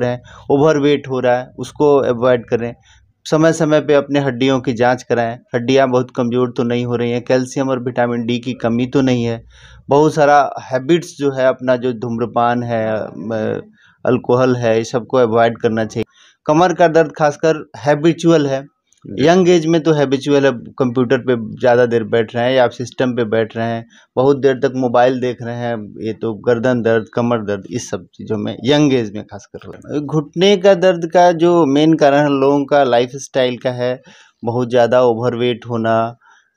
करें over weight हो रहा है उसको अवॉइड करें समय समय पे अपने हड्डियों की जांच कराएं हड्डियां बहुत कमज़ोर तो नहीं हो रही हैं कैल्शियम और विटामिन डी की कमी तो नहीं है बहुत सारा हैबिट्स जो है अपना जो धूम्रपान है अल्कोहल है ये सबको अवॉइड करना चाहिए कमर का दर्द खासकर हैबिचुअल है यंग एज में तो हैबिचुअल है कंप्यूटर पे ज़्यादा देर बैठ रहे हैं या आप सिस्टम पे बैठ रहे हैं बहुत देर तक मोबाइल देख रहे हैं ये तो गर्दन दर्द कमर दर्द इस सब चीज़ों में यंग एज में खास कर घुटने का दर्द का जो मेन कारण है लोगों का लाइफ स्टाइल का है बहुत ज़्यादा ओवरवेट होना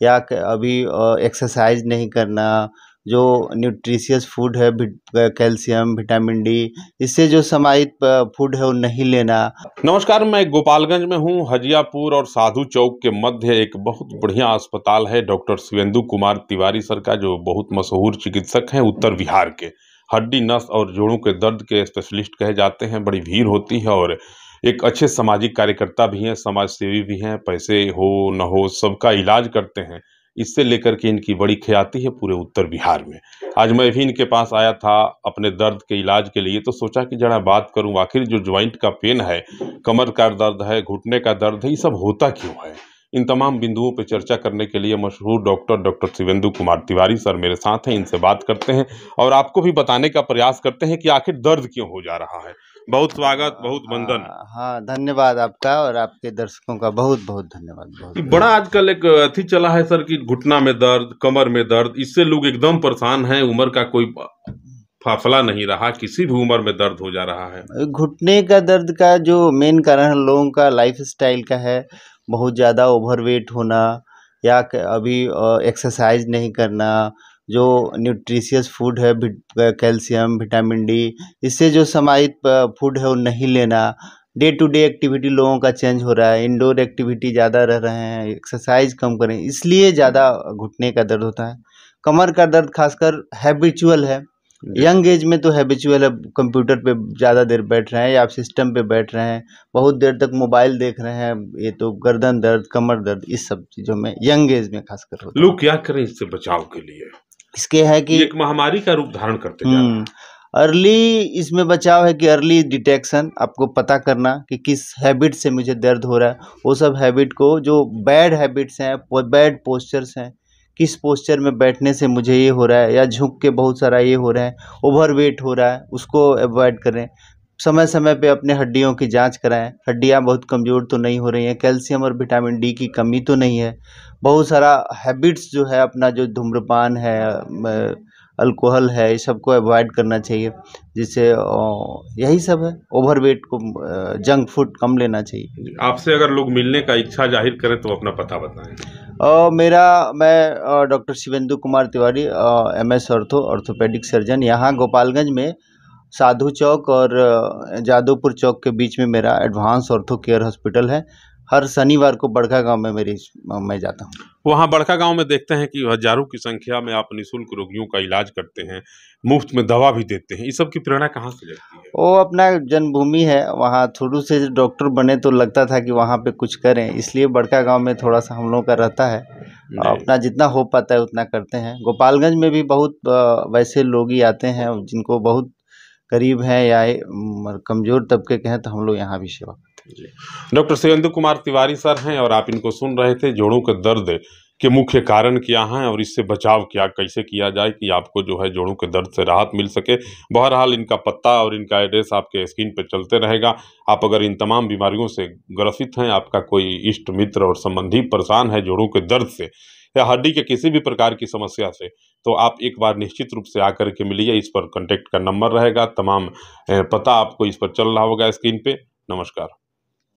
या अभी एक्सरसाइज नहीं करना जो न्यूट्रिशियस फूड है कैल्शियम विटामिन डी इससे जो समाहित फूड है वो नहीं लेना नमस्कार मैं गोपालगंज में हूँ हजियापुर और साधु चौक के मध्य एक बहुत बढ़िया अस्पताल है डॉक्टर शिवेंदु कुमार तिवारी सर का जो बहुत मशहूर चिकित्सक हैं उत्तर बिहार के हड्डी नस और जोड़ों के दर्द के स्पेशलिस्ट कहे जाते हैं बड़ी भीड़ होती है और एक अच्छे सामाजिक कार्यकर्ता भी हैं समाज सेवी भी हैं पैसे हो न हो सबका इलाज करते हैं इससे लेकर के इनकी बड़ी ख्याति है पूरे उत्तर बिहार में आज मैं भी इनके पास आया था अपने दर्द के इलाज के लिए तो सोचा कि जरा बात करूं आखिर जो ज्वाइंट का पेन है कमर का दर्द है घुटने का दर्द है ये सब होता क्यों है इन तमाम बिंदुओं पर चर्चा करने के लिए मशहूर doctor doctor Shivendu Kumar Tiwari sir मेरे साथ हैं इनसे बात करते हैं और आपको भी बताने का प्रयास करते हैं कि आखिर दर्द क्यों हो जा रहा है बहुत स्वागत बहुत वंदन हाँ, हाँ धन्यवाद आपका और आपके दर्शकों का बहुत बहुत धन्यवाद बड़ा आजकल एक अथी चला है सर कि घुटना में दर्द कमर में दर्द इससे लोग एकदम परेशान हैं उम्र का कोई फाफला नहीं रहा किसी भी उम्र में दर्द हो जा रहा है घुटने का दर्द का जो मेन कारण लोगों का लाइफ स्टाइल का है बहुत ज़्यादा ओवरवेट होना या अभी एक्सरसाइज नहीं करना जो न्यूट्रिशियस फूड है कैल्शियम विटामिन डी इससे जो समाहित फूड है वो नहीं लेना डे टू डे एक्टिविटी लोगों का चेंज हो रहा है इंडोर एक्टिविटी ज़्यादा रह रहे हैं एक्सरसाइज कम करें इसलिए ज़्यादा घुटने का दर्द होता है कमर का दर्द खासकर हैबिचुअल है यंग एज में तो हैबिचुअल है कंप्यूटर पे ज़्यादा देर बैठ रहे हैं या आप सिस्टम पे बैठ रहे हैं बहुत देर तक मोबाइल देख रहे हैं ये तो गर्दन दर्द कमर दर्द इस सब चीज़ों में यंग एज में खास कर लोग क्या करें इससे बचाव के लिए इसके है कि एक महामारी का रूप धारण करते हैं अर्ली हम्म, इसमें बचाव है कि अर्ली डिटेक्शन आपको पता करना कि किस हैबिट से मुझे दर्द हो रहा है वो सब हैबिट को जो बैड हैबिट्स हैं बैड पोस्चर्स हैं किस पोस्चर में बैठने से मुझे ये हो रहा है या झुक के बहुत सारा ये हो रहा है ओवर वेट हो रहा है उसको अवॉइड करें समय समय पे अपने हड्डियों की जांच कराएं हड्डियां बहुत कमज़ोर तो नहीं हो रही हैं कैल्शियम और विटामिन डी की कमी तो नहीं है बहुत सारा हैबिट्स जो है अपना जो धूम्रपान है अल्कोहल है ये सबको अवॉइड करना चाहिए जिससे यही सब है ओवर वेट को जंक फूड कम लेना चाहिए आपसे अगर लोग मिलने का इच्छा जाहिर करें तो अपना पता बताएं मेरा मैं doctor Shivendu Kumar Tiwari M S ortho orthopaedic surgeon यहाँ गोपालगंज में साधु चौक और जादोपुर चौक के बीच में मेरा एडवांस ऑर्थो केयर हॉस्पिटल है हर शनिवार को बड़का गांव में मेरी मैं जाता हूँ वहाँ बड़का गांव में देखते हैं कि हजारों की संख्या में आप निःशुल्क रोगियों का इलाज करते हैं मुफ्त में दवा भी देते हैं इस सब की प्रेरणा कहाँ से लगती है वो अपना जन्मभूमि है वहाँ थोड़ू से डॉक्टर बने तो लगता था कि वहाँ पे कुछ करें इसलिए बड़का गाँव में थोड़ा सा हम लोगों का रहता है अपना जितना हो पाता है उतना करते हैं गोपालगंज में भी बहुत वैसे लोग ही आते हैं जिनको बहुत गरीब हैं या कमज़ोर तबके के हैं तो हम लोग यहाँ भी सेवा डॉक्टर सुरेंद्र कुमार तिवारी सर हैं और आप इनको सुन रहे थे जोड़ों के दर्द के मुख्य कारण क्या हैं और इससे बचाव क्या कैसे किया जाए कि आपको जो है जोड़ों के दर्द से राहत मिल सके बहरहाल इनका पत्ता और इनका एड्रेस आपके स्क्रीन पर चलते रहेगा आप अगर इन तमाम बीमारियों से ग्रसित हैं आपका कोई इष्ट मित्र और संबंधी परेशान है जोड़ों के दर्द से या हड्डी के किसी भी प्रकार की समस्या से तो आप एक बार निश्चित रूप से आकर के मिलिए इस पर कॉन्टैक्ट का नंबर रहेगा तमाम पता आपको इस पर चल रहा होगा स्क्रीन पे नमस्कार